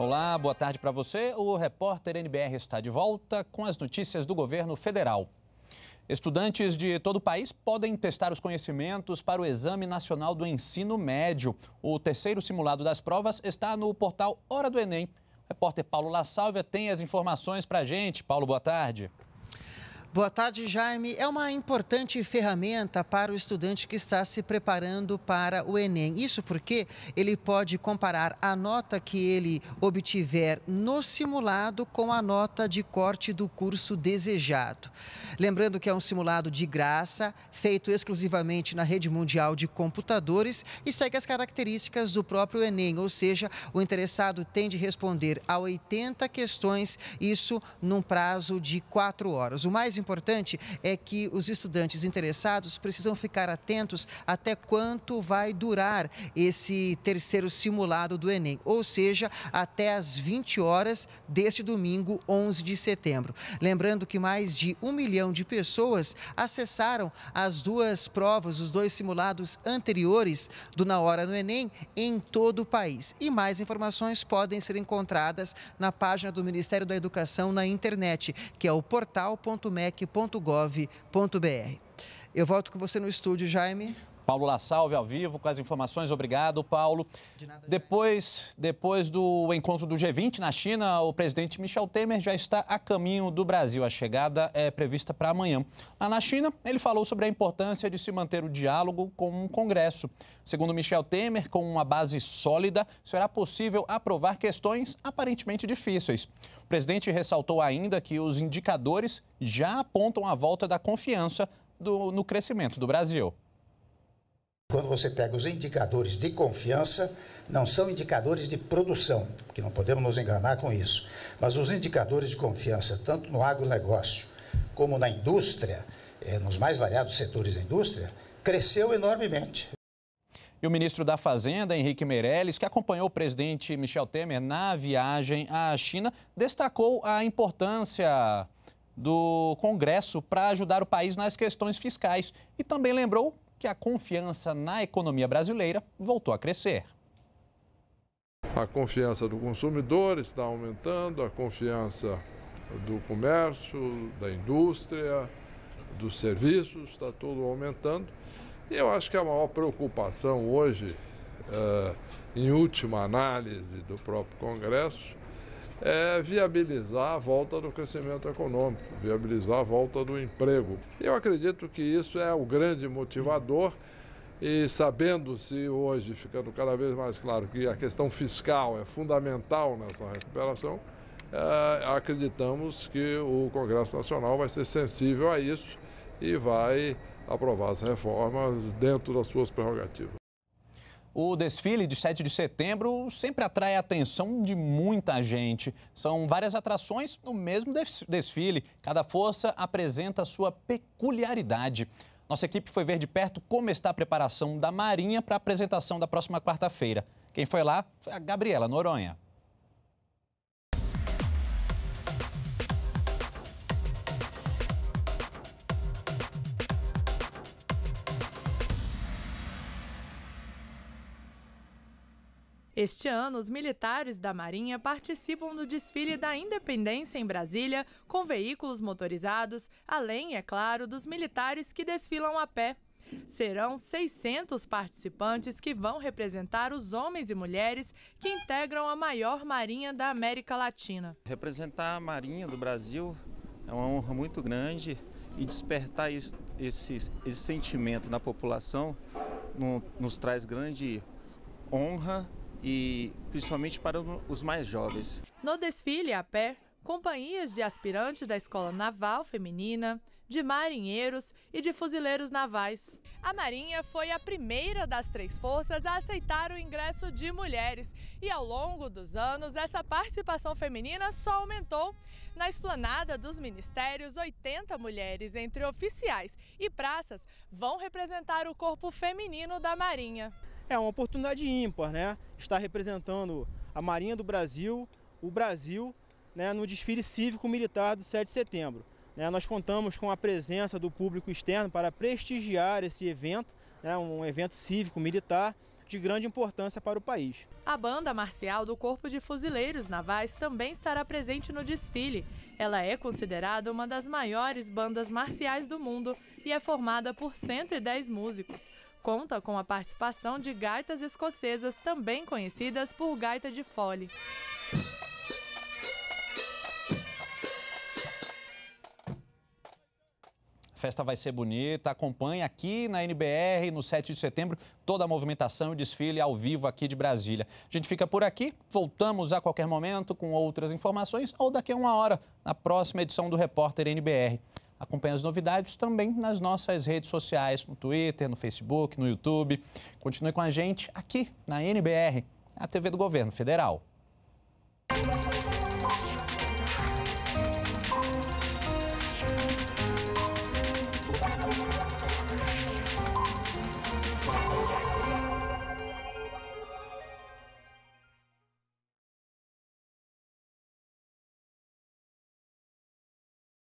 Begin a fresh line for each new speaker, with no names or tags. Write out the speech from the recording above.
Olá, boa tarde para você. O repórter NBR está de volta com as notícias do governo federal. Estudantes de todo o país podem testar os conhecimentos para o Exame Nacional do Ensino Médio. O terceiro simulado das provas está no portal Hora do Enem. O repórter Paulo La Sálvia tem as informações para a gente. Paulo, boa tarde. Boa tarde, Jaime. É uma importante ferramenta
para o estudante que está se preparando para o Enem. Isso porque ele pode comparar a nota que ele obtiver no simulado com a nota de corte do curso desejado. Lembrando que é um simulado de graça, feito exclusivamente na rede mundial de computadores e segue as características do próprio Enem, ou seja, o interessado tem de responder a 80 questões, isso num prazo de 4 horas. O mais importante é que os estudantes interessados precisam ficar atentos até quanto vai durar esse terceiro simulado do Enem, ou seja, até as 20 horas deste domingo, 11 de setembro. Lembrando que mais de um milhão de pessoas acessaram as duas provas, os dois simulados anteriores do Na Hora no Enem em todo o país. E mais informações podem ser encontradas na página do Ministério da Educação na internet, que é o portal.med pnec.gov.br. Eu volto com você no
estúdio, Jaime. Paulo La Salve ao vivo com as informações. Obrigado, Paulo. De nada, depois, depois do encontro do G20 na China, o presidente Michel Temer já está a caminho do Brasil. A chegada é prevista para amanhã. Lá na China, ele falou sobre a importância de se manter o diálogo com o Congresso. Segundo Michel Temer, com uma base sólida, será possível aprovar questões aparentemente difíceis. O presidente ressaltou ainda que os indicadores já apontam a volta da confiança do, no crescimento do Brasil. Quando você pega os indicadores de confiança, não são
indicadores de produção, que não podemos nos enganar com isso, mas os indicadores de confiança, tanto no agronegócio como na indústria, eh, nos mais variados setores da indústria, cresceu enormemente.
E o ministro da Fazenda, Henrique Meirelles, que acompanhou o presidente Michel Temer na viagem à China, destacou a importância do Congresso para ajudar o país nas questões fiscais e também lembrou que a confiança na economia brasileira voltou a crescer.
A confiança do consumidor está aumentando, a confiança do comércio, da indústria, dos serviços, está tudo aumentando. E eu acho que a maior preocupação hoje, eh, em última análise do próprio Congresso, é viabilizar a volta do crescimento econômico, viabilizar a volta do emprego. Eu acredito que isso é o grande motivador. E sabendo-se hoje, ficando cada vez mais claro, que a questão fiscal é fundamental nessa recuperação, é, acreditamos que o Congresso Nacional vai ser sensível a isso e vai aprovar as reformas dentro das suas prerrogativas. O desfile de 7 de setembro
sempre atrai a atenção de muita gente. São várias atrações no mesmo desfile. Cada força apresenta sua peculiaridade. Nossa equipe foi ver de perto como está a preparação da Marinha para a apresentação da próxima quarta-feira. Quem foi lá foi a Gabriela Noronha.
Este ano, os militares da Marinha participam do desfile da Independência em Brasília com veículos motorizados, além, é claro, dos militares que desfilam a pé. Serão 600 participantes que vão representar os homens e mulheres que integram a maior marinha da América Latina.
Representar a Marinha do Brasil é uma honra muito grande e despertar esse, esse, esse sentimento na população nos traz grande honra e principalmente para os mais jovens.
No desfile a pé, companhias de aspirantes da Escola Naval Feminina, de marinheiros e de fuzileiros navais. A Marinha foi a primeira das três forças a aceitar o ingresso de mulheres e ao longo dos anos essa participação feminina só aumentou. Na esplanada dos ministérios, 80 mulheres entre oficiais e praças vão representar o corpo feminino da Marinha.
É uma oportunidade ímpar, né? Estar representando a Marinha do Brasil, o Brasil, né, no desfile cívico-militar do 7 de setembro. Né? nós contamos com a presença do público externo para prestigiar esse evento, né, um evento cívico-militar de grande importância para o país.
A banda marcial do Corpo de Fuzileiros Navais também estará presente no desfile. Ela é considerada uma das maiores bandas marciais do mundo e é formada por 110 músicos conta com a participação de gaitas escocesas, também conhecidas por gaita de fole.
A festa vai ser bonita. Acompanhe aqui na NBR, no 7 de setembro, toda a movimentação e desfile ao vivo aqui de Brasília. A gente fica por aqui, voltamos a qualquer momento com outras informações ou daqui a uma hora, na próxima edição do Repórter NBR. Acompanhe as novidades também nas nossas redes sociais, no Twitter, no Facebook, no YouTube. Continue com a gente aqui na NBR, a TV do Governo Federal.